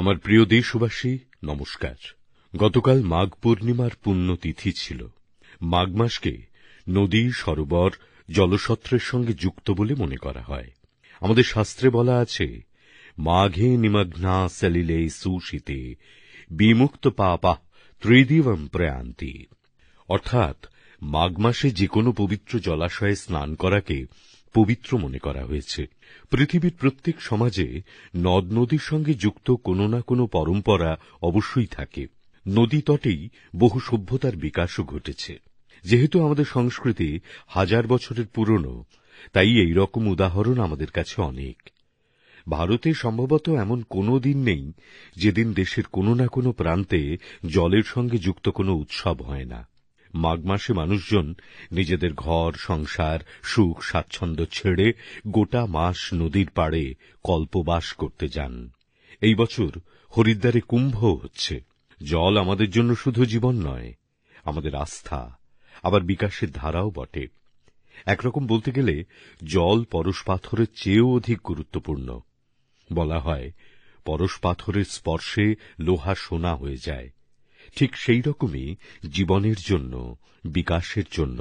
আমার প্রিয় দেশবাসী নমস্কার গতকাল মাঘ পূর্ণিমার পুণ্যতিথি ছিল মাঘ মাসকে নদী সরোবর জলসত্রের সঙ্গে যুক্ত বলে মনে করা হয় আমাদের শাস্ত্রে বলা আছে মাঘে নিমগ্না সেলিলে সুশীতে বিমুক্ত পাপা ত্রিদিবম প্রয়ান্তি অর্থাৎ মাঘ মাসে যে কোনো পবিত্র জলাশয়ে স্নান করাকে পবিত্র মনে করা হয়েছে পৃথিবীর প্রত্যেক সমাজে নদনদীর সঙ্গে যুক্ত কোনো না কোনো পরম্পরা অবশ্যই থাকে নদীতটেই বহু সভ্যতার বিকাশও ঘটেছে যেহেতু আমাদের সংস্কৃতি হাজার বছরের পুরনো তাই এই রকম উদাহরণ আমাদের কাছে অনেক ভারতে সম্ভবত এমন কোনো দিন নেই যেদিন দেশের কোনো না কোনো প্রান্তে জলের সঙ্গে যুক্ত কোনো উৎসব হয় না মাঘ মাসে মানুষজন নিজেদের ঘর সংসার সুখ স্বাচ্ছন্দ্য ছেড়ে গোটা মাস নদীর পাড়ে কল্পবাস করতে যান এই বছর হরিদ্বারে কুম্ভ হচ্ছে জল আমাদের জন্য শুধু জীবন নয় আমাদের আস্থা আবার বিকাশের ধারাও বটে একরকম বলতে গেলে জল পরশ পাথরের চেয়েও অধিক গুরুত্বপূর্ণ বলা হয় পরশ পাথরের স্পর্শে লোহা সোনা হয়ে যায় ঠিক সেই রকমই জীবনের জন্য বিকাশের জন্য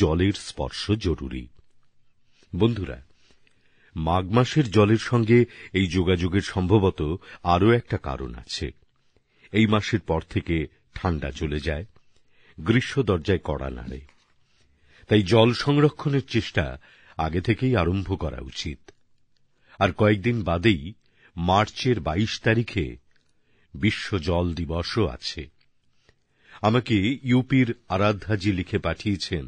জলের স্পর্শ জরুরি বন্ধুরা মাঘ মাসের জলের সঙ্গে এই যোগাযোগের সম্ভবত আরও একটা কারণ আছে এই মাসের পর থেকে ঠান্ডা চলে যায় গ্রীষ্ম দরজায় কড়া নাড়ে তাই জল সংরক্ষণের চেষ্টা আগে থেকেই আরম্ভ করা উচিত আর কয়েকদিন বাদেই মার্চের ২২ তারিখে বিশ্ব জল দিবসও আছে আমাকে ইউপির আরাধ্যাজি লিখে পাঠিয়েছেন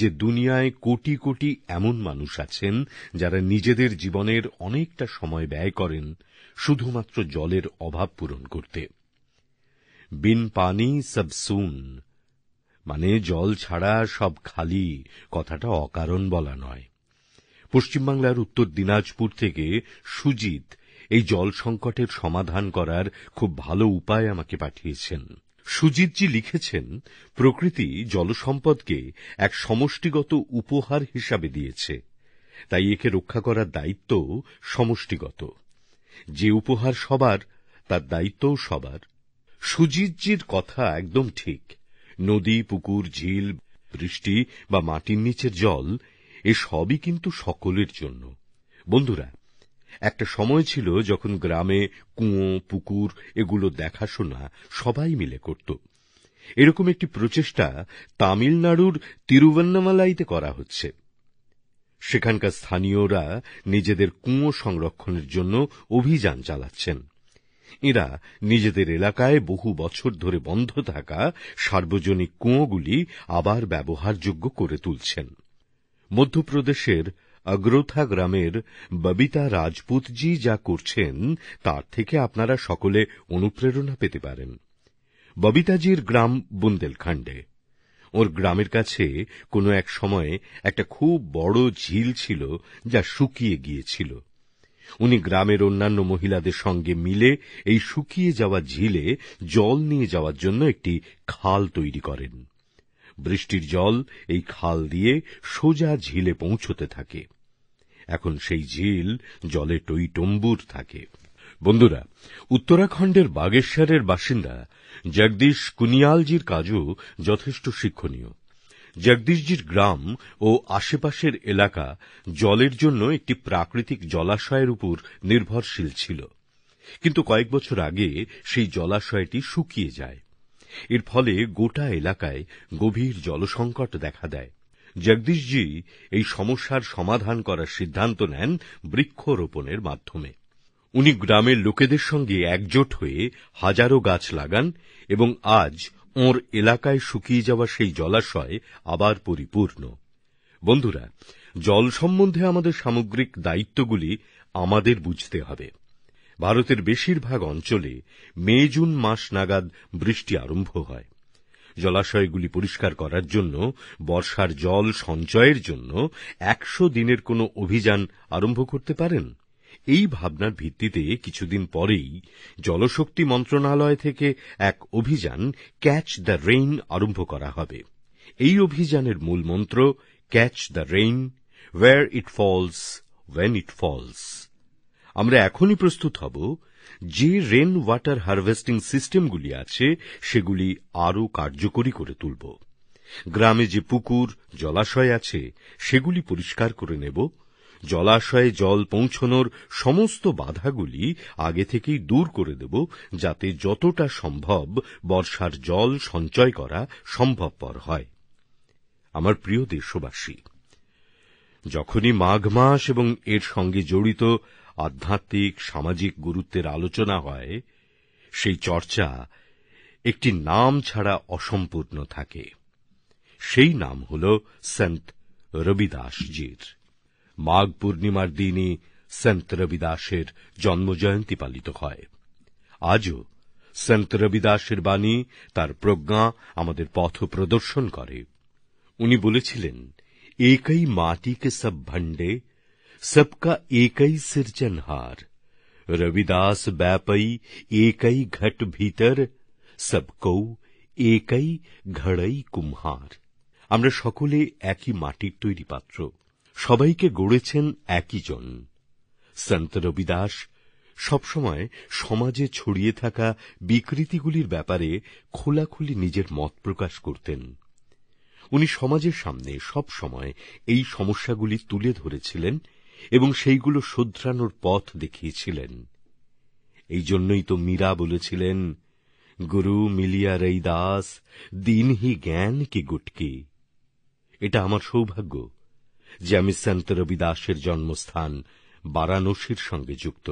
যে দুনিয়ায় কোটি কোটি এমন মানুষ আছেন যারা নিজেদের জীবনের অনেকটা সময় ব্যয় করেন শুধুমাত্র জলের অভাব পূরণ করতে বিন পানি সব সুন মানে জল ছাড়া সব খালি কথাটা অকারণ বলা নয় পশ্চিমবাংলার উত্তর দিনাজপুর থেকে সুজিত এই জল সংকটের সমাধান করার খুব ভালো উপায় আমাকে পাঠিয়েছেন সুজিতজি লিখেছেন প্রকৃতি জলসম্পদকে এক সমষ্টিগত উপহার হিসেবে দিয়েছে তাই একে রক্ষা করার দায়িত্বও সমষ্টিগত যে উপহার সবার তার দায়িত্বও সবার সুজিতজীর কথা একদম ঠিক নদী পুকুর ঝিল বৃষ্টি বা মাটির নিচের জল এসবই কিন্তু সকলের জন্য বন্ধুরা একটা সময় ছিল যখন গ্রামে কুয়ো পুকুর এগুলো দেখাশোনা সবাই মিলে করত এরকম একটি প্রচেষ্টা তামিলনাড়ুর তিরুবন্নামালাইতে করা হচ্ছে সেখানকার স্থানীয়রা নিজেদের কুয়ো সংরক্ষণের জন্য অভিযান চালাচ্ছেন এঁরা নিজেদের এলাকায় বহু বছর ধরে বন্ধ থাকা সার্বজনিক কুয়োগুলি আবার ব্যবহারযোগ্য করে তুলছেন মধ্যপ্রদেশের অগ্রথা গ্রামের ববিতা রাজপুতজি যা করছেন তার থেকে আপনারা সকলে অনুপ্রেরণা পেতে পারেন ববিতাজির গ্রাম বুন্দেলখণ্ডে ওঁর গ্রামের কাছে কোনো এক সময়ে একটা খুব বড় ঝিল ছিল যা শুকিয়ে গিয়েছিল উনি গ্রামের অন্যান্য মহিলাদের সঙ্গে মিলে এই শুকিয়ে যাওয়া ঝিলে জল নিয়ে যাওয়ার জন্য একটি খাল তৈরি করেন বৃষ্টির জল এই খাল দিয়ে সোজা ঝিলে পৌঁছতে থাকে এখন সেই ঝিল জলে টইটম্বুর থাকে বন্ধুরা উত্তরাখণ্ডের বাগেশ্বরের বাসিন্দা জগদীশ কুনিয়ালজির কাজও যথেষ্ট শিক্ষণীয় জগদীশজির গ্রাম ও আশেপাশের এলাকা জলের জন্য একটি প্রাকৃতিক জলাশয়ের উপর নির্ভরশীল ছিল কিন্তু কয়েক বছর আগে সেই জলাশয়টি শুকিয়ে যায় এর ফলে গোটা এলাকায় গভীর জলসংকট দেখা দেয় জগদীশজি এই সমস্যার সমাধান করার সিদ্ধান্ত নেন বৃক্ষরোপণের মাধ্যমে উনি গ্রামের লোকেদের সঙ্গে একজোট হয়ে হাজারো গাছ লাগান এবং আজ ওঁর এলাকায় শুকিয়ে যাওয়া সেই জলাশয় আবার পরিপূর্ণ বন্ধুরা জল সম্বন্ধে আমাদের সামগ্রিক দায়িত্বগুলি আমাদের বুঝতে হবে ভারতের বেশিরভাগ অঞ্চলে মে জুন মাস নাগাদ বৃষ্টি আরম্ভ হয় জলাশয়গুলি পরিষ্কার করার জন্য বর্ষার জল সঞ্চয়ের জন্য একশো দিনের কোনো অভিযান আরম্ভ করতে পারেন এই ভাবনার ভিত্তিতে কিছুদিন পরেই জলশক্তি মন্ত্রণালয় থেকে এক অভিযান ক্যাচ দ্য রেইন আরম্ভ করা হবে এই অভিযানের মূল মন্ত্র catch the rain where it falls when it falls আমরা এখনই প্রস্তুত হব যে রেন ওয়াটার হারভেস্টিং সিস্টেমগুলি আছে সেগুলি আরও কার্যকরী করে তুলব গ্রামে যে পুকুর জলাশয় আছে সেগুলি পরিষ্কার করে নেব জলাশয়ে জল পৌঁছনোর সমস্ত বাধাগুলি আগে থেকেই দূর করে দেব যাতে যতটা সম্ভব বর্ষার জল সঞ্চয় করা সম্ভবপর হয় আমার প্রিয় দেশবাসী যখনই মাঘ মাস এবং এর সঙ্গে জড়িত আধ্যাত্মিক সামাজিক গুরুত্বের আলোচনা হয় সেই চর্চা একটি নাম ছাড়া অসম্পূর্ণ থাকে সেই নাম হল সন্ত রবিদাসজির মাঘ পূর্ণিমার দিনই সন্ত রবিদাসের জন্মজয়ন্তী পালিত হয় আজও সন্ত রবিদাসের বাণী তার প্রজ্ঞা আমাদের পথ প্রদর্শন করে উনি বলেছিলেন একই মাটিকে সব ভাণ্ডে সবকা एकई सिरजनहार রবিদাস व्यापई एकई ঘট ভিতর সবকৌ একই ঘড়াই কুমহার আমরা সকলে একই মাটির তৈরি পাত্র সবাইকে গড়েছেন একই জন সন্ত রবিদাস সবসময় সমাজে ছড়িয়ে থাকা বিকৃতিগুলির ব্যাপারে খোলাখুলি নিজের মত প্রকাশ করতেন উনি সমাজের সামনে সবসময় এই সমস্যাগুলি তুলে ধরেছিলেন এবং সেইগুলো শোধরানোর পথ দেখিয়েছিলেন এই জন্যই তো মীরা বলেছিলেন গুরু মিলিয়া রৈদাস দিনহি জ্ঞান কি গুটকি এটা আমার সৌভাগ্য যে আমি সন্ত রবিদাসের জন্মস্থান বারাণসীর সঙ্গে যুক্ত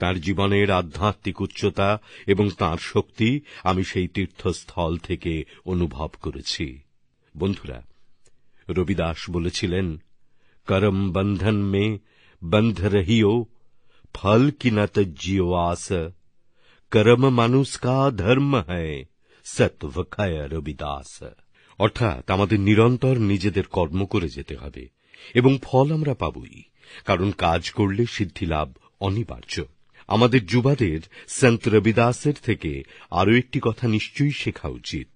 তার জীবনের আধ্যাত্মিক উচ্চতা এবং তার শক্তি আমি সেই তীর্থস্থল থেকে অনুভব করেছি বন্ধুরা রবিদাস বলেছিলেন करम बंधन में बंध रहियो फल की न जीवास कर्म মানুষ কা ধর্ম হ্যায় সতভখায় রবিদাস অর্থাৎ আমাদের নিরন্তর নিজেদের কর্ম করে যেতে হবে এবং ফল আমরা পাবই কারণ কাজ করলে সিদ্ধি লাভ অনিবার্য আমাদের যুবাদের সন্ত রবিদাসের থেকে আরও একটি কথা নিশ্চয়ই শেখা উচিত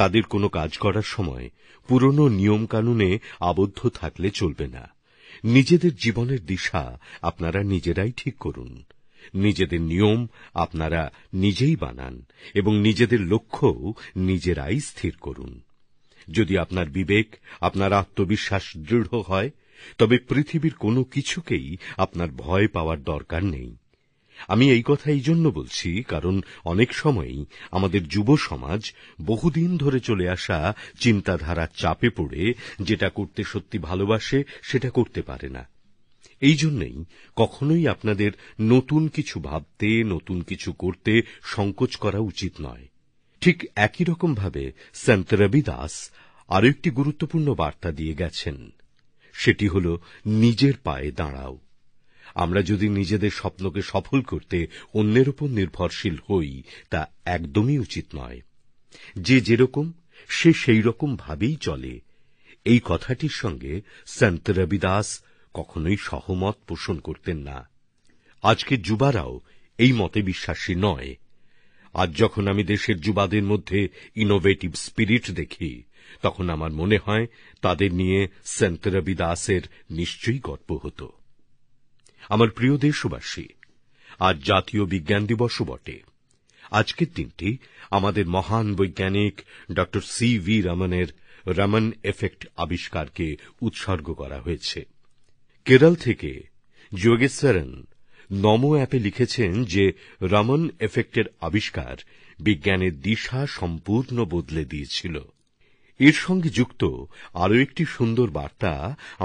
তাদের কোনো কাজ করার সময় পুরনো নিয়মকানুনে আবদ্ধ থাকলে চলবে না নিজেদের জীবনের দিশা আপনারা নিজেরাই ঠিক করুন নিজেদের নিয়ম আপনারা নিজেই বানান এবং নিজেদের লক্ষ্যও নিজেরাই স্থির করুন যদি আপনার বিবেক আপনার আত্মবিশ্বাস দৃঢ় হয় তবে পৃথিবীর কোনো কিছুকেই আপনার ভয় পাওয়ার দরকার নেই আমি এই কথা জন্য বলছি কারণ অনেক সময়ই আমাদের যুব সমাজ বহুদিন ধরে চলে আসা চিন্তাধারার চাপে পড়ে যেটা করতে সত্যি ভালোবাসে সেটা করতে পারে না এই জন্যই কখনোই আপনাদের নতুন কিছু ভাবতে নতুন কিছু করতে সংকোচ করা উচিত নয় ঠিক একই রকমভাবে সন্ত রবিদাস আরও একটি গুরুত্বপূর্ণ বার্তা দিয়ে গেছেন সেটি হল নিজের পায়ে দাঁড়াও আমরা যদি নিজেদের স্বপ্নকে সফল করতে অন্যের ওপর নির্ভরশীল হই তা একদমই উচিত নয় যে যেরকম সে রকম ভাবেই চলে এই কথাটির সঙ্গে সন্ত রবিদাস কখনোই সহমত পোষণ করতেন না আজকের যুবারাও এই মতে বিশ্বাসী নয় আজ যখন আমি দেশের যুবাদের মধ্যে ইনোভেটিভ স্পিরিট দেখি তখন আমার মনে হয় তাদের নিয়ে সন্ত রবিদাসের নিশ্চয়ই গর্ব হতো আমার প্রিয় দেশবাসী আজ জাতীয় বিজ্ঞান দিবসও বটে আজকের দিনটি আমাদের মহান বৈজ্ঞানিক ড সি ভি রমনের রমন এফেক্ট আবিষ্কারকে উৎসর্গ করা হয়েছে কেরল থেকে যোগেশ্বরন নমো অ্যাপে লিখেছেন যে রমন এফেক্টের আবিষ্কার বিজ্ঞানের দিশা সম্পূর্ণ বদলে দিয়েছিল এর সঙ্গে যুক্ত আরও একটি সুন্দর বার্তা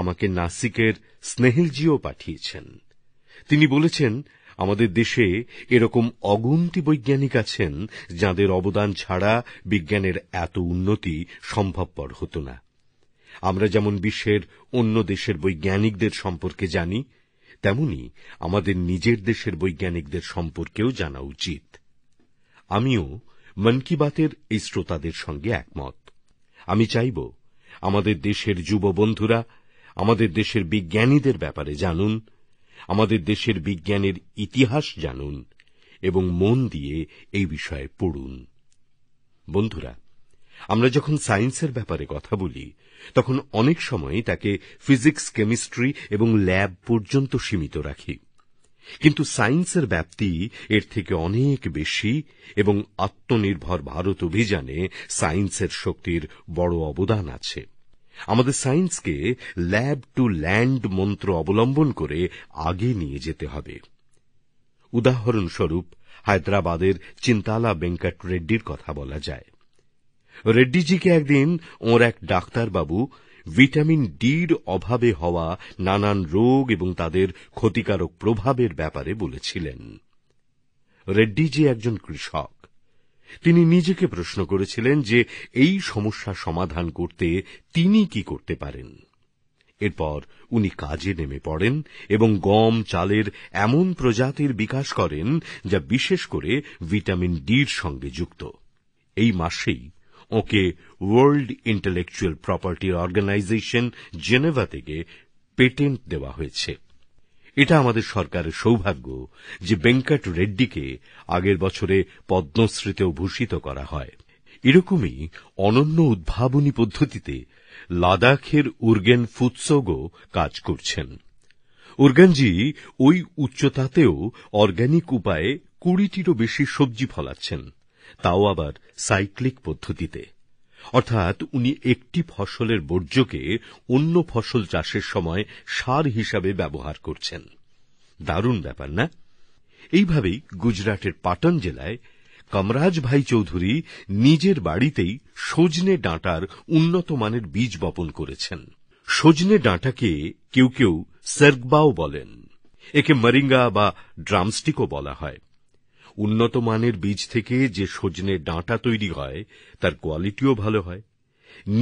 আমাকে নাসিকের স্নেহিলজিও পাঠিয়েছেন তিনি বলেছেন আমাদের দেশে এরকম অগুন্তি বৈজ্ঞানিক আছেন যাঁদের অবদান ছাড়া বিজ্ঞানের এত উন্নতি সম্ভবপর হত না আমরা যেমন বিশ্বের অন্য দেশের বৈজ্ঞানিকদের সম্পর্কে জানি তেমনি আমাদের নিজের দেশের বৈজ্ঞানিকদের সম্পর্কেও জানা উচিত আমিও মন কি বাতের এই শ্রোতাদের সঙ্গে একমত আমি চাইব আমাদের দেশের যুব বন্ধুরা আমাদের দেশের বিজ্ঞানীদের ব্যাপারে জানুন আমাদের দেশের বিজ্ঞানের ইতিহাস জানুন এবং মন দিয়ে এই বিষয়ে পড়ুন বন্ধুরা আমরা যখন সায়েন্সের ব্যাপারে কথা বলি তখন অনেক সময় তাকে ফিজিক্স কেমিস্ট্রি এবং ল্যাব পর্যন্ত সীমিত রাখি কিন্তু সায়েন্সের ব্যাপ্তি এর থেকে অনেক বেশি এবং আত্মনির্ভর ভারত অভিযানে সায়েন্সের শক্তির বড় অবদান আছে আমাদের সায়েন্সকে ল্যাব টু ল্যান্ড মন্ত্র অবলম্বন করে আগে নিয়ে যেতে হবে উদাহরণস্বরূপ হায়দ্রাবাদের চিন্তালা বেঙ্কট রেড্ডির কথা বলা যায় রেড্ডিজিকে একদিন ওঁর এক ডাক্তারবাবু ভিটামিন ডির অভাবে হওয়া নানান রোগ এবং তাদের ক্ষতিকারক প্রভাবের ব্যাপারে বলেছিলেন রেড্ডিজি একজন কৃষক তিনি নিজেকে প্রশ্ন করেছিলেন যে এই সমস্যা সমাধান করতে তিনি কি করতে পারেন এরপর উনি কাজে নেমে পড়েন এবং গম চালের এমন প্রজাতির বিকাশ করেন যা বিশেষ করে ভিটামিন ডির সঙ্গে যুক্ত এই মাসেই ওঁকে World Intellectual Property Organization Geneva থেকে পেটেন্ট দেওয়া হয়েছে এটা আমাদের সরকারের সৌভাগ্য যে বেঙ্কট রেড্ডিকে আগের বছরে পদ্মশ্রীতেও ভূষিত করা হয় এরকমই অনন্য উদ্ভাবনী পদ্ধতিতে লাদাখের উর্গেন ফুতসৌগও কাজ করছেন উর্গেনজি ওই উচ্চতাতেও অর্গানিক উপায়ে কুড়িটিরও বেশি সবজি ফলাচ্ছেন তাও আবার সাইক্লিক পদ্ধতিতে অর্থাৎ উনি একটি ফসলের বর্জ্যকে অন্য ফসল চাষের সময় সার হিসাবে ব্যবহার করছেন দারুণ ব্যাপার না এইভাবেই গুজরাটের পাটন জেলায় কমরাজ ভাই চৌধুরী নিজের বাড়িতেই সজনে ডাঁটার উন্নত মানের বীজ বপন করেছেন সজনে ডাঁটাকে কেউ কেউ সর্গবাও বলেন একে মরিঙ্গা বা ড্রামস্টিকও বলা হয় উন্নত মানের বীজ থেকে যে সজনে ডাঁটা তৈরি হয় তার কোয়ালিটিও ভালো হয়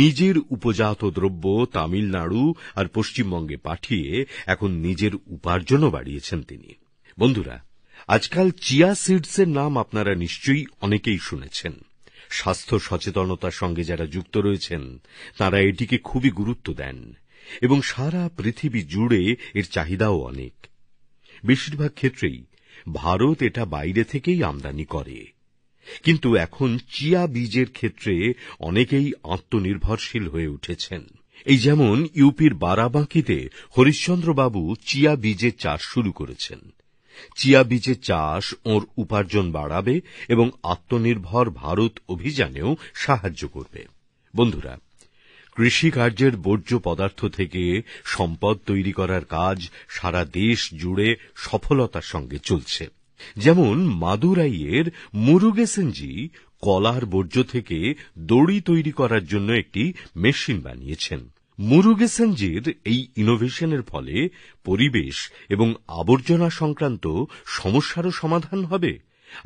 নিজের উপজাত দ্রব্য তামিলনাড়ু আর পশ্চিমবঙ্গে পাঠিয়ে এখন নিজের উপার্জনও বাড়িয়েছেন তিনি বন্ধুরা আজকাল চিয়া সিডসের নাম আপনারা নিশ্চয়ই অনেকেই শুনেছেন স্বাস্থ্য সচেতনতার সঙ্গে যারা যুক্ত রয়েছেন তাঁরা এটিকে খুবই গুরুত্ব দেন এবং সারা পৃথিবী জুড়ে এর চাহিদাও অনেক বেশিরভাগ ক্ষেত্রেই ভারত এটা বাইরে থেকেই আমদানি করে কিন্তু এখন চিয়া বীজের ক্ষেত্রে অনেকেই আত্মনির্ভরশীল হয়ে উঠেছেন এই যেমন ইউপির বারাবাঁকিতে হরিশ্চন্দ্রবাবু চিয়া বীজের চাষ শুরু করেছেন চিয়া বীজের চাষ ওঁর উপার্জন বাড়াবে এবং আত্মনির্ভর ভারত অভিযানেও সাহায্য করবে বন্ধুরা কৃষিকার্যের বর্জ্য পদার্থ থেকে সম্পদ তৈরি করার কাজ সারা দেশ জুড়ে সফলতার সঙ্গে চলছে যেমন মাদুরাইয়ের মুরুগেসন জি কলার বর্জ্য থেকে দড়ি তৈরি করার জন্য একটি মেশিন বানিয়েছেন মুরুগেসন জির এই ইনোভেশনের ফলে পরিবেশ এবং আবর্জনা সংক্রান্ত সমস্যারও সমাধান হবে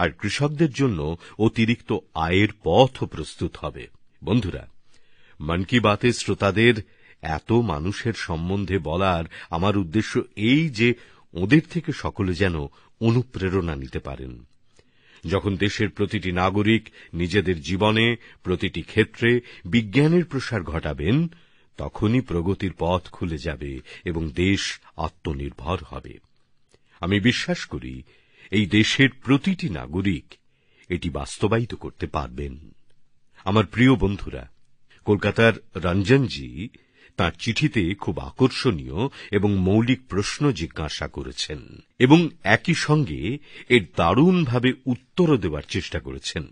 আর কৃষকদের জন্য অতিরিক্ত আয়ের পথও প্রস্তুত হবে বন্ধুরা মন কি বাতএর শ্রোতাদের এত মানুষের সম্বন্ধে বলার আমার উদ্দেশ্য এই যে ওঁদের থেকে সকলে যেন অনুপ্রেরণা নিতে পারেন যখন দেশের প্রতিটি নাগরিক নিজেদের জীবনে প্রতিটি ক্ষেত্রে বিজ্ঞানের প্রসার ঘটাবেন তখনই প্রগতির পথ খুলে যাবে এবং দেশ আত্মনির্ভর হবে আমি বিশ্বাস করি এই দেশের প্রতিটি নাগরিক এটি বাস্তবায়িত করতে পারবেন আমার প্রিয় বন্ধুরা কলকাতার রঞ্জনজি তাঁর চিঠিতে খুব আকর্ষণীয় এবং মৌলিক প্রশ্ন জিজ্ঞাসা করেছেন এবং একই সঙ্গে এর দারুণভাবে উত্তরও দেওয়ার চেষ্টা করেছেন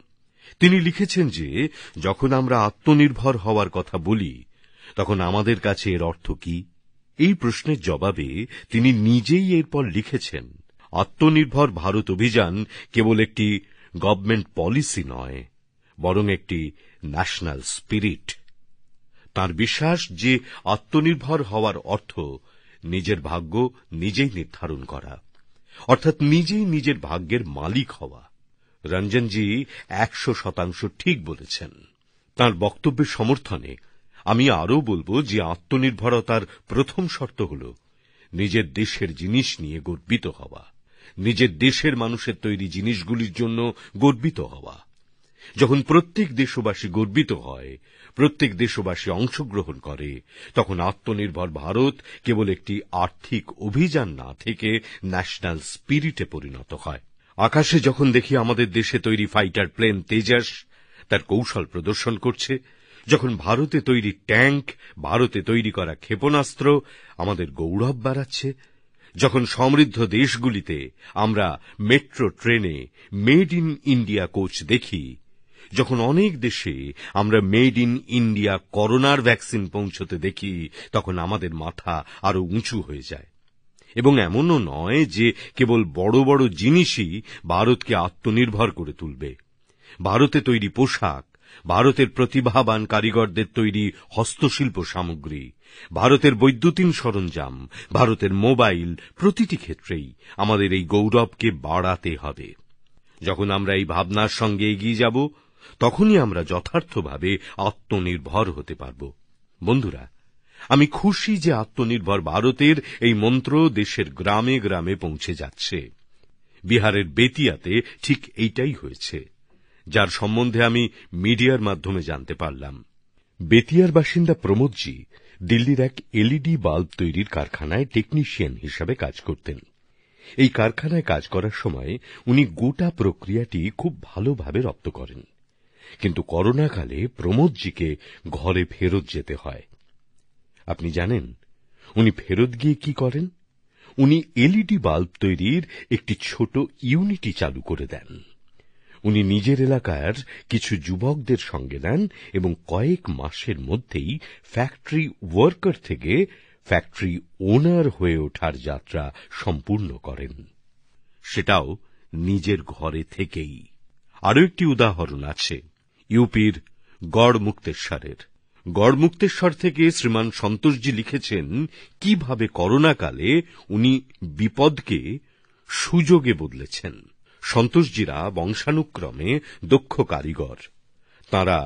তিনি লিখেছেন যে যখন আমরা আত্মনির্ভর হওয়ার কথা বলি তখন আমাদের কাছে এর অর্থ কি এই প্রশ্নের জবাবে তিনি নিজেই এরপর লিখেছেন আত্মনির্ভর ভারত অভিযান কেবল একটি গভর্নমেন্ট পলিসি নয় বরং একটি ন্যাশনাল স্পিরিট তাঁর বিশ্বাস যে আত্মনির্ভর হওয়ার অর্থ নিজের ভাগ্য নিজেই নির্ধারণ করা অর্থাৎ নিজেই নিজের ভাগ্যের মালিক হওয়া রঞ্জনজি একশো শতাংশ ঠিক বলেছেন তার বক্তব্যের সমর্থনে আমি আরও বলব যে আত্মনির্ভরতার প্রথম শর্ত হল নিজের দেশের জিনিস নিয়ে গর্বিত হওয়া নিজের দেশের মানুষের তৈরি জিনিসগুলির জন্য গর্বিত হওয়া যখন প্রত্যেক দেশবাসী গর্বিত হয় প্রত্যেক দেশবাসী অংশগ্রহণ করে তখন আত্মনির্ভর ভারত কেবল একটি আর্থিক অভিযান না থেকে ন্যাশনাল স্পিরিটে পরিণত হয় আকাশে যখন দেখি আমাদের দেশে তৈরি ফাইটার প্লেন তেজাস তার কৌশল প্রদর্শন করছে যখন ভারতে তৈরি ট্যাঙ্ক ভারতে তৈরি করা ক্ষেপণাস্ত্র আমাদের গৌরব বাড়াচ্ছে যখন সমৃদ্ধ দেশগুলিতে আমরা মেট্রো ট্রেনে মেড ইন ইন্ডিয়া কোচ দেখি যখন অনেক দেশে আমরা মেড ইন ইন্ডিয়া করোনার ভ্যাকসিন পৌঁছতে দেখি তখন আমাদের মাথা আরও উঁচু হয়ে যায় এবং এমনও নয় যে কেবল বড় বড় জিনিসই ভারতকে আত্মনির্ভর করে তুলবে ভারতে তৈরি পোশাক ভারতের প্রতিভাবান কারিগরদের তৈরি হস্তশিল্প সামগ্রী ভারতের বৈদ্যুতিন সরঞ্জাম ভারতের মোবাইল প্রতিটি ক্ষেত্রেই আমাদের এই গৌরবকে বাড়াতে হবে যখন আমরা এই ভাবনার সঙ্গে এগিয়ে যাব তখনই আমরা যথার্থভাবে আত্মনির্ভর হতে পারব বন্ধুরা আমি খুশি যে আত্মনির্ভর ভারতের এই মন্ত্র দেশের গ্রামে গ্রামে পৌঁছে যাচ্ছে বিহারের বেতিয়াতে ঠিক এইটাই হয়েছে যার সম্বন্ধে আমি মিডিয়ার মাধ্যমে জানতে পারলাম বেতিয়ার বাসিন্দা প্রমোদজি দিল্লির এক এলইডি বাল্ব তৈরির কারখানায় টেকনিশিয়ান হিসাবে কাজ করতেন এই কারখানায় কাজ করার সময় উনি গোটা প্রক্রিয়াটি খুব ভালোভাবে রপ্ত করেন কিন্তু করোনাকালে প্রমোদজিকে ঘরে ফেরত যেতে হয় আপনি জানেন উনি ফেরত গিয়ে কি করেন উনি এলইডি বাল্ব তৈরির একটি ছোট ইউনিটি চালু করে দেন উনি নিজের এলাকার কিছু যুবকদের সঙ্গে নেন এবং কয়েক মাসের মধ্যেই ফ্যাক্টরি ওয়ার্কার থেকে ফ্যাক্টরি ওনার হয়ে ওঠার যাত্রা সম্পূর্ণ করেন সেটাও নিজের ঘরে থেকেই আরও একটি উদাহরণ আছে ইউপির গড়মুক্তেশ্বরের গড়মুক্তেশ্বর থেকে শ্রীমান সন্তোষজি লিখেছেন কিভাবে করোনাকালে উনি বিপদকে সুযোগে বদলেছেন সন্তোষজিরা বংশানুক্রমে দক্ষ কারিগর তাঁরা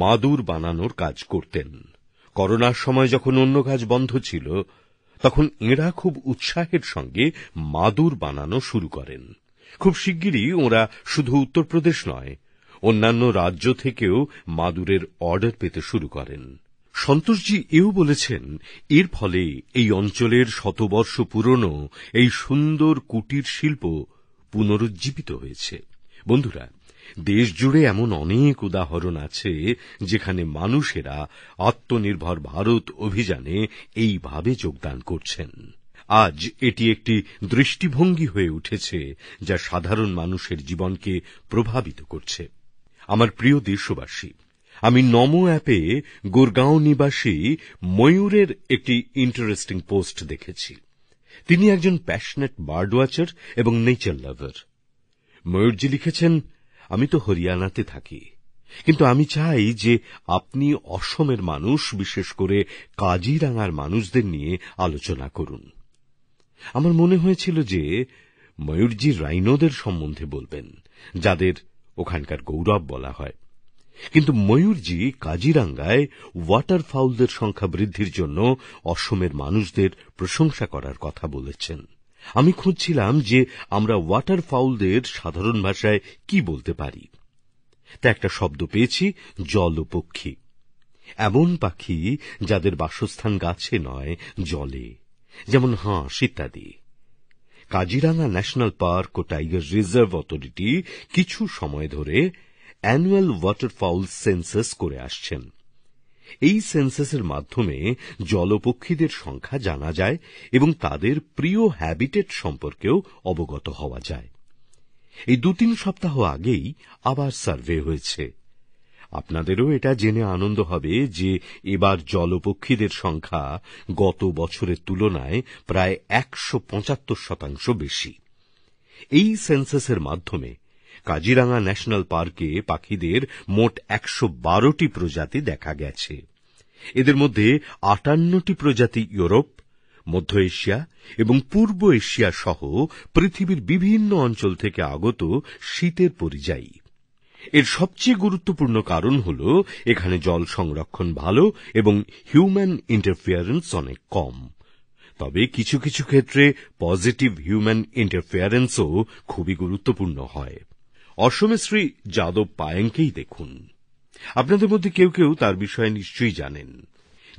মাদুর বানানোর কাজ করতেন করোনার সময় যখন অন্য কাজ বন্ধ ছিল তখন এঁরা খুব উৎসাহের সঙ্গে মাদুর বানানো শুরু করেন খুব শিগগিরই ওঁরা শুধু উত্তরপ্রদেশ নয় অন্যান্য রাজ্য থেকেও মাদুরের অর্ডার পেতে শুরু করেন সন্তোষজি এও বলেছেন এর ফলে এই অঞ্চলের শতবর্ষ পুরনো এই সুন্দর কুটির শিল্প পুনরুজ্জীবিত হয়েছে বন্ধুরা দেশজুড়ে এমন অনেক উদাহরণ আছে যেখানে মানুষেরা আত্মনির্ভর ভারত অভিযানে এইভাবে যোগদান করছেন আজ এটি একটি দৃষ্টিভঙ্গি হয়ে উঠেছে যা সাধারণ মানুষের জীবনকে প্রভাবিত করছে আমার প্রিয় দেশবাসী আমি নমো অ্যাপে গুরগাঁও নিবাসী ময়ূরের একটি ইন্টারেস্টিং পোস্ট দেখেছি তিনি একজন প্যাশনেট বার্ড ওয়াচার এবং নেচার লাভার ময়ূরজি লিখেছেন আমি তো হরিয়ানাতে থাকি কিন্তু আমি চাই যে আপনি অসমের মানুষ বিশেষ করে কাজিরাঙার মানুষদের নিয়ে আলোচনা করুন আমার মনে হয়েছিল যে ময়ূরজি রাইনোদের সম্বন্ধে বলবেন যাদের ওখানকার গৌরব বলা হয় কিন্তু ময়ূরজি কাজিরাঙ্গায় ওয়াটার ফাউলদের সংখ্যা বৃদ্ধির জন্য অসমের মানুষদের প্রশংসা করার কথা বলেছেন আমি খুঁজছিলাম যে আমরা ওয়াটার ফাউলদের সাধারণ ভাষায় কি বলতে পারি তা একটা শব্দ পেয়েছি জলপক্ষী এমন পাখি যাদের বাসস্থান গাছে নয় জলে যেমন হাঁস ইত্যাদি কাজিরাঙ্গা ন্যাশনাল পার্ক ও টাইগার রিজার্ভ অথরিটি কিছু সময় ধরে অ্যানুয়াল ওয়াটারফাউল সেন্সাস করে আসছেন এই সেন্সাসের মাধ্যমে জলপক্ষীদের সংখ্যা জানা যায় এবং তাদের প্রিয় হ্যাবিটেট সম্পর্কেও অবগত হওয়া যায় এই দু তিন সপ্তাহ আগেই আবার সার্ভে হয়েছে আপনাদেরও এটা জেনে আনন্দ হবে যে এবার জলপক্ষীদের সংখ্যা গত বছরের তুলনায় প্রায় ১৭৫ শতাংশ বেশি এই সেন্সাসের মাধ্যমে কাজিরাঙ্গা ন্যাশনাল পার্কে পাখিদের মোট ১১২টি প্রজাতি দেখা গেছে এদের মধ্যে আটান্নটি প্রজাতি ইউরোপ মধ্য এশিয়া এবং পূর্ব এশিয়া সহ পৃথিবীর বিভিন্ন অঞ্চল থেকে আগত শীতের পরিযায়ী এর সবচেয়ে গুরুত্বপূর্ণ কারণ হল এখানে জল সংরক্ষণ ভালো এবং হিউম্যান ইন্টারফেয়ারেন্স অনেক কম তবে কিছু কিছু ক্ষেত্রে পজিটিভ হিউম্যান ইন্টারফেয়ারেন্সও খুবই গুরুত্বপূর্ণ হয় অসমের শ্রী যাদব পায়েঙ্কেই দেখুন আপনাদের মধ্যে কেউ কেউ তার বিষয়ে নিশ্চয়ই জানেন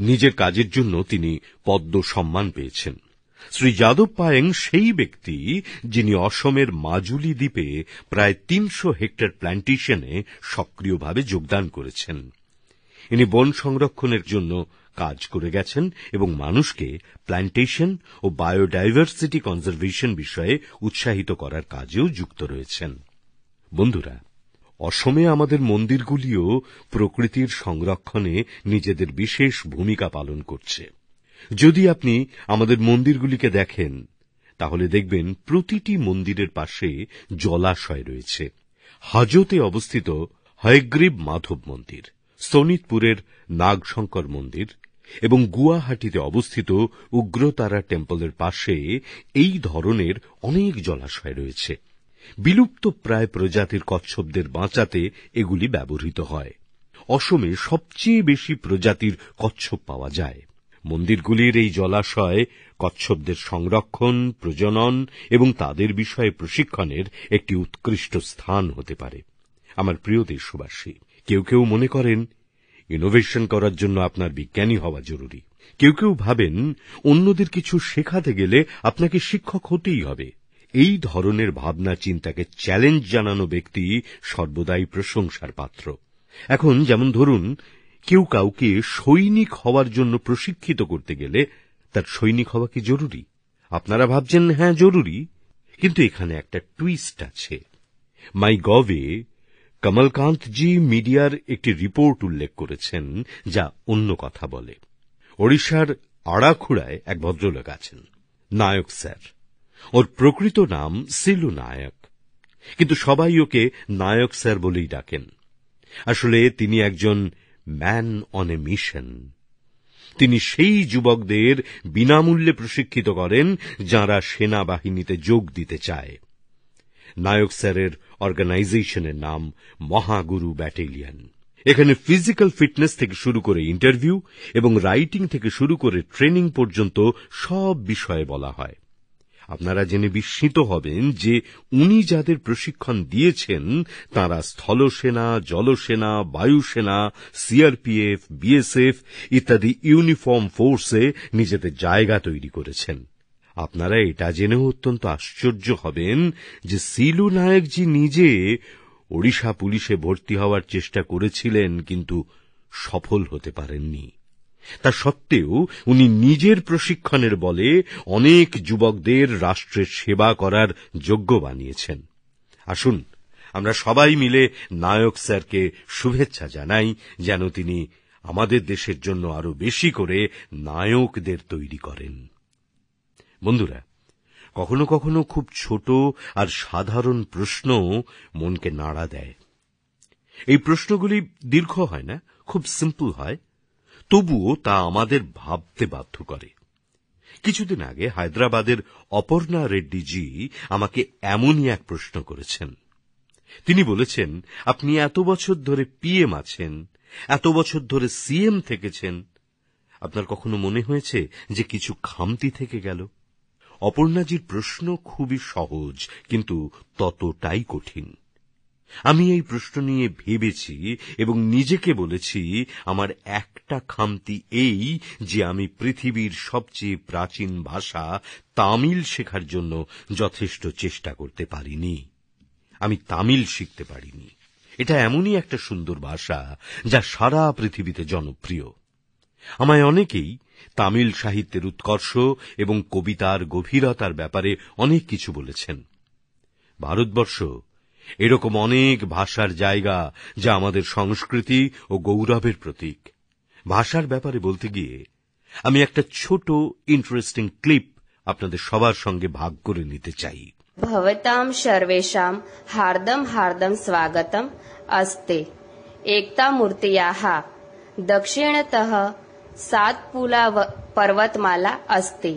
নিজের কাজের জন্য তিনি পদ্ম সম্মান পেয়েছেন শ্রী যাদব পায়েং সেই ব্যক্তি যিনি অসমের মাজুলি দ্বীপে প্রায় ৩০০ হেক্টর প্ল্যান্টেশনে সক্রিয়ভাবে যোগদান করেছেন ইনি বন সংরক্ষণের জন্য কাজ করে গেছেন এবং মানুষকে প্ল্যান্টেশন ও বায়োডাইভার্সিটি কনজারভেশন বিষয়ে উৎসাহিত করার কাজেও যুক্ত রয়েছেন বন্ধুরা অসমে আমাদের মন্দিরগুলিও প্রকৃতির সংরক্ষণে নিজেদের বিশেষ ভূমিকা পালন করছে যদি আপনি আমাদের মন্দিরগুলিকে দেখেন তাহলে দেখবেন প্রতিটি মন্দিরের পাশে জলাশয় রয়েছে হাজোতে অবস্থিত হয়গ্রীব মাধব মন্দির সোনিতপুরের নাগশঙ্কর মন্দির এবং গুয়াহাটিতে অবস্থিত উগ্রতারা টেম্পলের পাশে এই ধরনের অনেক জলাশয় রয়েছে বিলুপ্তপ্রায় প্রজাতির কচ্ছপদের বাঁচাতে এগুলি ব্যবহৃত হয় অসমে সবচেয়ে বেশি প্রজাতির কচ্ছপ পাওয়া যায় মন্দিরগুলির এই জলাশয় কচ্ছপদের সংরক্ষণ প্রজনন এবং তাদের বিষয়ে প্রশিক্ষণের একটি উৎকৃষ্ট স্থান হতে পারে আমার প্রিয় দেশবাসী কেউ কেউ মনে করেন ইনোভেশন করার জন্য আপনার বিজ্ঞানী হওয়া জরুরি কেউ কেউ ভাবেন অন্যদের কিছু শেখাতে গেলে আপনাকে শিক্ষক হতেই হবে এই ধরনের ভাবনা চিন্তাকে চ্যালেঞ্জ জানানো ব্যক্তি সর্বদাই প্রশংসার পাত্র এখন যেমন ধরুন কেউ কাউকে সৈনিক হওয়ার জন্য প্রশিক্ষিত করতে গেলে তার সৈনিক হওয়া কি জরুরি আপনারা ভাবছেন হ্যাঁ জরুরি কিন্তু এখানে একটা টুইস্ট আছে মাই গভে কমলকান্তজি মিডিয়ার একটি রিপোর্ট উল্লেখ করেছেন যা অন্য কথা বলে ওড়িশার আড়াখুড়ায় এক ভদ্রলোক আছেন নায়ক স্যার ওর প্রকৃত নাম সিলু নায়ক কিন্তু সবাই ওকে নায়ক স্যার বলেই ডাকেন আসলে তিনি একজন ম্যান অন এ মিশন তিনি সেই যুবকদের বিনামূল্যে প্রশিক্ষিত করেন যাঁরা সেনাবাহিনীতে যোগ দিতে চায় নায়ক স্যারের অর্গানাইজেশনের নাম মহাগুরু ব্যাটেলিয়ান এখানে ফিজিক্যাল ফিটনেস থেকে শুরু করে ইন্টারভিউ এবং রাইটিং থেকে শুরু করে ট্রেনিং পর্যন্ত সব বিষয়ে বলা হয় আপনারা জেনে বিস্মিত হবেন যে উনি যাদের প্রশিক্ষণ দিয়েছেন তাঁরা স্থলসেনা জলসেনা বায়ুসেনা সিআরপিএফ বিএসএফ ইত্যাদি ইউনিফর্ম ফোর্সে নিজেদের জায়গা তৈরি করেছেন আপনারা এটা জেনেও অত্যন্ত আশ্চর্য হবেন যে সিলু নায়কজি নিজে ওড়িশা পুলিশে ভর্তি হওয়ার চেষ্টা করেছিলেন কিন্তু সফল হতে পারেননি তা সত্ত্বেও উনি নিজের প্রশিক্ষণের বলে অনেক যুবকদের রাষ্ট্রের সেবা করার যোগ্য বানিয়েছেন আসুন আমরা সবাই মিলে নায়ক স্যারকে শুভেচ্ছা জানাই যেন তিনি আমাদের দেশের জন্য আরো বেশি করে নায়কদের তৈরি করেন বন্ধুরা কখনো কখনো খুব ছোট আর সাধারণ প্রশ্নও মনকে নাড়া দেয় এই প্রশ্নগুলি দীর্ঘ হয় না খুব সিম্পল হয় তবুও তা আমাদের ভাবতে বাধ্য করে কিছুদিন আগে হায়দ্রাবাদের অপর্ণা রেড্ডিজি আমাকে এমনই এক প্রশ্ন করেছেন তিনি বলেছেন আপনি এত বছর ধরে পিএম আছেন এত বছর ধরে সিএম থেকেছেন আপনার কখনো মনে হয়েছে যে কিছু খামতি থেকে গেল অপর্ণাজির প্রশ্ন খুবই সহজ কিন্তু ততটাই কঠিন আমি এই প্রশ্ন নিয়ে ভেবেছি এবং নিজেকে বলেছি আমার একটা খামতি এই যে আমি পৃথিবীর সবচেয়ে প্রাচীন ভাষা তামিল শেখার জন্য যথেষ্ট চেষ্টা করতে পারিনি আমি তামিল শিখতে পারিনি এটা এমনই একটা সুন্দর ভাষা যা সারা পৃথিবীতে জনপ্রিয় আমায় অনেকেই তামিল সাহিত্যের উৎকর্ষ এবং কবিতার গভীরতার ব্যাপারে অনেক কিছু বলেছেন ভারতবর্ষ এরকম অনেক ভাষার জায়গা যা আমাদের সংস্কৃতি ও গৌরবের প্রতীক ভাষার ব্যাপারে বলতে গিয়ে আমি একটা ছোট ইন্টারেস্টিং ক্লিপ আপনাদের সবার সঙ্গে ভাগ করে নিতে চাই ভবতাম সর্বেশাম হার্দম হার্দম স্বাগতম আস্তে একতা মূর্তিয়াহ দক্ষিণতः सातपुला पर्वतमाला अस्ति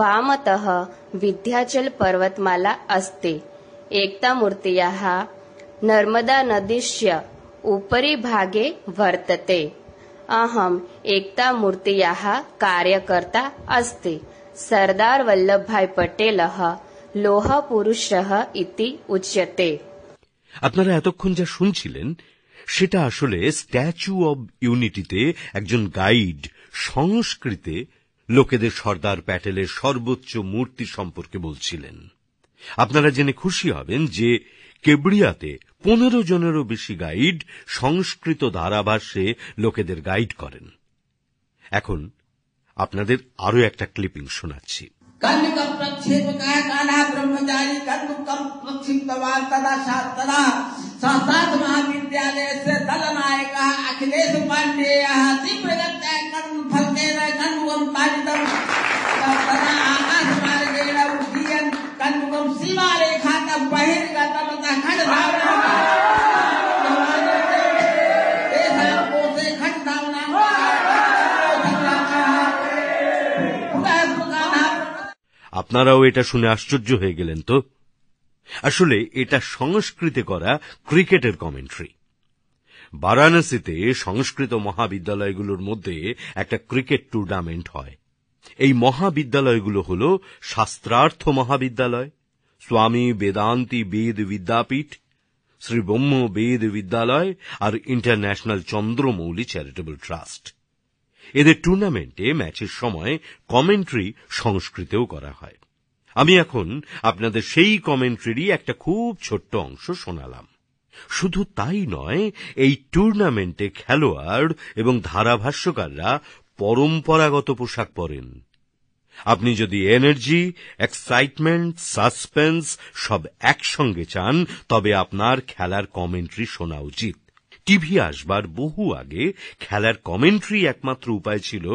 বামত বিধ্যাচল পর্বতমালা আস্তে एकतामूर्तयः नर्मदानदिश्य उपरि भागे वर्तते अहम् एकतामूर्तयः कार्यकर्ता अस्ति सर्दार वल्लभभाई पटेलः লোহাপুরুষহ ইতি उच्यते আপনারা এতক্ষণ যা শুনছিলেন সেটা আসলে স্ট্যাচু অব ইউনিটিতে একজন গাইড সংস্কৃতে লোকেদের সর্দার প্যাটেলের সর্বোচ্চ মূর্তি সম্পর্কে বলছিলেন আপনারা জেনে খুশি হবেন যে কেবড়িয়াতে পনেরো জনেরও বেশি গাইড সংস্কৃত ধারাভাষ্যে লোকেদের গাইড করেন এখন আপনাদের আরও একটা ক্লিপিং শোনাচ্ছি আপনারাও এটা শুনে আশ্চর্য হয়ে গেলেন তো আসলে এটা সংস্কৃতে করা ক্রিকেটের কমেন্ট্রি বারাণসীতে সংস্কৃত মহাবিদ্যালয়গুলোর মধ্যে একটা ক্রিকেট টুর্নামেন্ট হয় এই মহাবিদ্যালয়গুলো হল শাস্ত্রার্থ মহাবিদ্যালয় স্বামী বেদান্তি বেদ বিদ্যাপীঠ শ্রী ব্রহ্ম বেদ বিদ্যালয় আর ইন্টারন্যাশনাল চন্দ্রমৌলি চ্যারিটেবল ট্রাস্ট এদের টুর্নামেন্টে ম্যাচের সময় কমেন্ট্রি সংস্কৃতেও করা হয় আমি এখন আপনাদের সেই কমেন্ট্রিরই একটা খুব ছোট্ট অংশ শোনালাম শুধু তাই নয় এই টুর্নামেন্টে খেলোয়াড় এবং ধারাভাষ্যকাররা পরম্পরাগত পোশাক পরেন আপনি যদি এনার্জি এক্সাইটমেন্ট সাসপেন্স সব একসঙ্গে চান তবে আপনার খেলার কমেন্ট্রি শোনা উচিত টিভি আসবার বহু আগে খেলার কমেন্ট্রি একমাত্র উপায় ছিল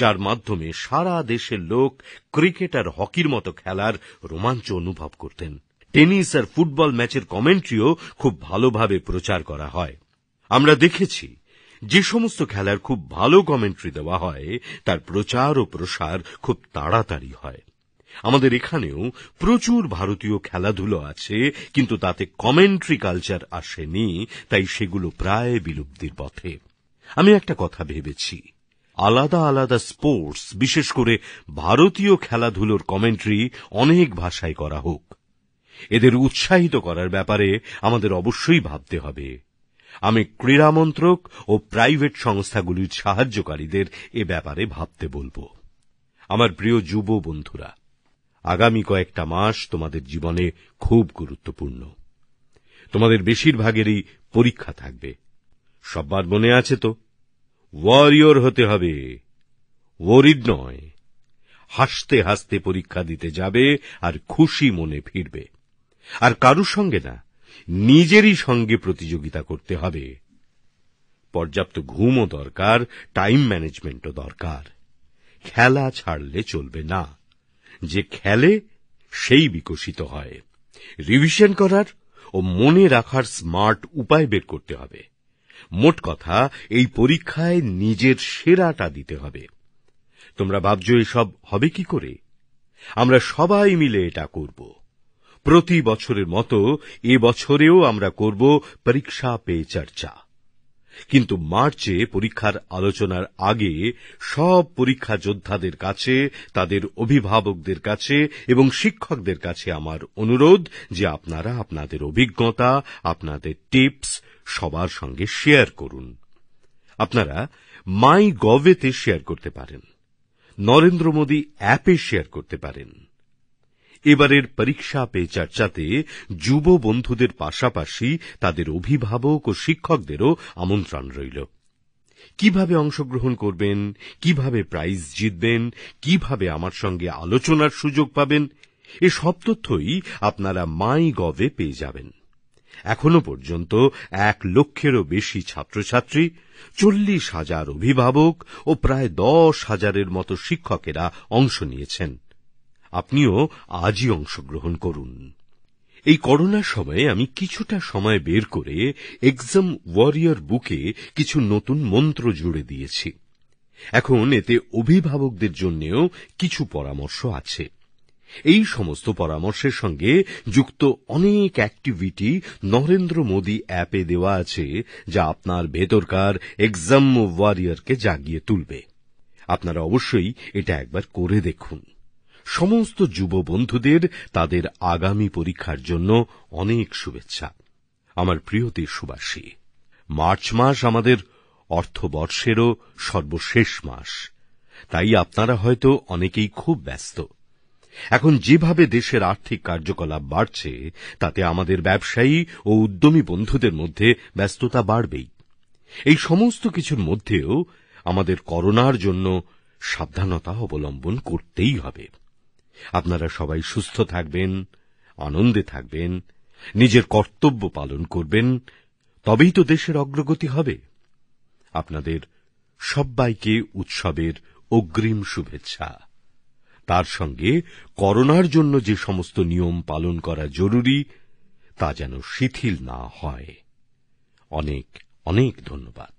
যার মাধ্যমে সারা দেশের লোক ক্রিকেট আর হকির মতো খেলার রোমাঞ্চ অনুভব করতেন টেনিস আর ফুটবল ম্যাচের কমেন্ট্রিও খুব ভালোভাবে প্রচার করা হয় আমরা দেখেছি যে সমস্ত খেলার খুব ভালো কমেন্ট্রি দেওয়া হয় তার প্রচার ও প্রসার খুব তাড়াতাড়ি হয় আমাদের এখানেও প্রচুর ভারতীয় খেলাধুলো আছে কিন্তু তাতে কমেন্ট্রি কালচার আসেনি তাই সেগুলো প্রায় বিলুপ্তির পথে আমি একটা কথা ভেবেছি আলাদা আলাদা স্পোর্টস বিশেষ করে ভারতীয় খেলাধুলোর কমেন্ট্রি অনেক ভাষায় করা হোক এদের উৎসাহিত করার ব্যাপারে আমাদের অবশ্যই ভাবতে হবে আমি ক্রীড়া মন্ত্রক ও প্রাইভেট সংস্থাগুলির সাহায্যকারীদের এ ব্যাপারে ভাবতে বলব আমার প্রিয় যুব বন্ধুরা আগামী কয়েকটা মাস তোমাদের জীবনে খুব গুরুত্বপূর্ণ তোমাদের বেশিরভাগেরই পরীক্ষা থাকবে সববার মনে আছে তো ওয়ারিয়র হতে হবে ওরিড নয় হাসতে হাসতে পরীক্ষা দিতে যাবে আর খুশি মনে ফিরবে আর কারুর সঙ্গে না নিজেরই সঙ্গে প্রতিযোগিতা করতে হবে পর্যাপ্ত ঘুমও দরকার টাইম ম্যানেজমেন্টও দরকার খেলা ছাড়লে চলবে না যে খেলে সেই বিকশিত হয় রিভিশন করার ও মনে রাখার স্মার্ট উপায় বের করতে হবে মোট কথা এই পরীক্ষায় নিজের সেরাটা দিতে হবে তোমরা ভাবছ এসব হবে কি করে আমরা সবাই মিলে এটা করব প্রতি বছরের মতো এবছরেও আমরা করব পরীক্ষা পে চর্চা কিন্তু মার্চে পরীক্ষার আলোচনার আগে সব পরীক্ষা যোদ্ধাদের কাছে তাদের অভিভাবকদের কাছে এবং শিক্ষকদের কাছে আমার অনুরোধ যে আপনারা আপনাদের অভিজ্ঞতা আপনাদের টিপস সবার সঙ্গে শেয়ার করুন আপনারা মাই গভেতে শেয়ার করতে পারেন নরেন্দ্র মোদী অ্যাপে শেয়ার করতে পারেন এবারের পরীক্ষা পে চর্চাতে যুব বন্ধুদের পাশাপাশি তাদের অভিভাবক ও শিক্ষকদেরও আমন্ত্রণ রইল কীভাবে অংশগ্রহণ করবেন কীভাবে প্রাইজ জিতবেন কীভাবে আমার সঙ্গে আলোচনার সুযোগ পাবেন এ সব তথ্যই আপনারা মাই গভে পেয়ে যাবেন এখনও পর্যন্ত এক লক্ষেরও বেশি ছাত্রছাত্রী চল্লিশ হাজার অভিভাবক ও প্রায় দশ হাজারের মতো শিক্ষকেরা অংশ নিয়েছেন আপনিও আজই অংশগ্রহণ করুন এই করোনার সময়ে আমি কিছুটা সময় বের করে এক্সাম ওয়ারিয়র বুকে কিছু নতুন মন্ত্র জুড়ে দিয়েছি এখন এতে অভিভাবকদের জন্যেও কিছু পরামর্শ আছে এই সমস্ত পরামর্শের সঙ্গে যুক্ত অনেক অ্যাক্টিভিটি নরেন্দ্র মোদী অ্যাপে দেওয়া আছে যা আপনার ভেতরকার এক্সাম ওয়ারিয়রকে জাগিয়ে তুলবে আপনারা অবশ্যই এটা একবার করে দেখুন সমস্ত যুব বন্ধুদের তাদের আগামী পরীক্ষার জন্য অনেক শুভেচ্ছা আমার প্রিয় দেশবাসী মার্চ মাস আমাদের অর্থবর্ষেরও সর্বশেষ মাস তাই আপনারা হয়তো অনেকেই খুব ব্যস্ত এখন যেভাবে দেশের আর্থিক কার্যকলাপ বাড়ছে তাতে আমাদের ব্যবসায়ী ও উদ্যমী বন্ধুদের মধ্যে ব্যস্ততা বাড়বেই এই সমস্ত কিছুর মধ্যেও আমাদের করোনার জন্য সাবধানতা অবলম্বন করতেই হবে আপনারা সবাই সুস্থ থাকবেন আনন্দে থাকবেন নিজের কর্তব্য পালন করবেন তবেই তো দেশের অগ্রগতি হবে আপনাদের সব্বাইকে উৎসবের অগ্রিম শুভেচ্ছা তার সঙ্গে করোনার জন্য যে সমস্ত নিয়ম পালন করা জরুরি তা যেন শিথিল না হয় অনেক অনেক ধন্যবাদ